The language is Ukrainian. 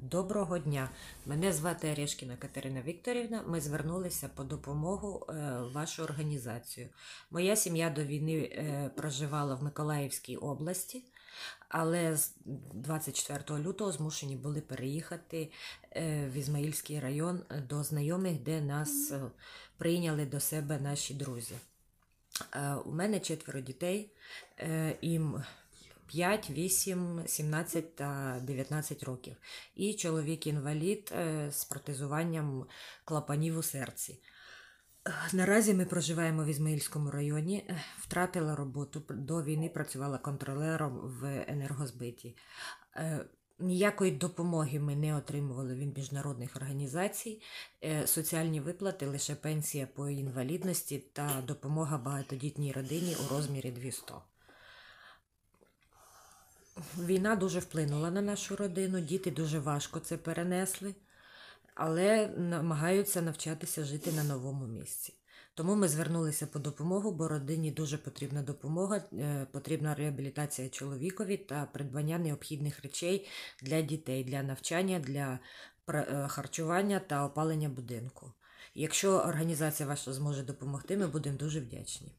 Доброго дня! Мене звати Орешкіна Катерина Вікторівна. Ми звернулися по допомогу е, в вашу організацію. Моя сім'я до війни е, проживала в Миколаївській області, але з 24 лютого змушені були переїхати е, в Ізмаїльський район до знайомих, де нас прийняли до себе наші друзі. У мене четверо дітей. Їм 5, 8, 17 та 19 років. І чоловік-інвалід е, з протезуванням клапанів у серці. Наразі ми проживаємо в Ізмаїльському районі, втратила роботу. До війни працювала контролером в енергозбиті. Е, ніякої допомоги ми не отримували від міжнародних організацій, е, соціальні виплати, лише пенсія по інвалідності та допомога багатодітній родині у розмірі 200 війна дуже вплинула на нашу родину, діти дуже важко це перенесли, але намагаються навчатися жити на новому місці. Тому ми звернулися по допомогу, бо родині дуже потрібна допомога, е, потрібна реабілітація чоловікові та придбання необхідних речей для дітей, для навчання, для е, харчування та опалення будинку. Якщо організація ваша зможе допомогти, ми будемо дуже вдячні.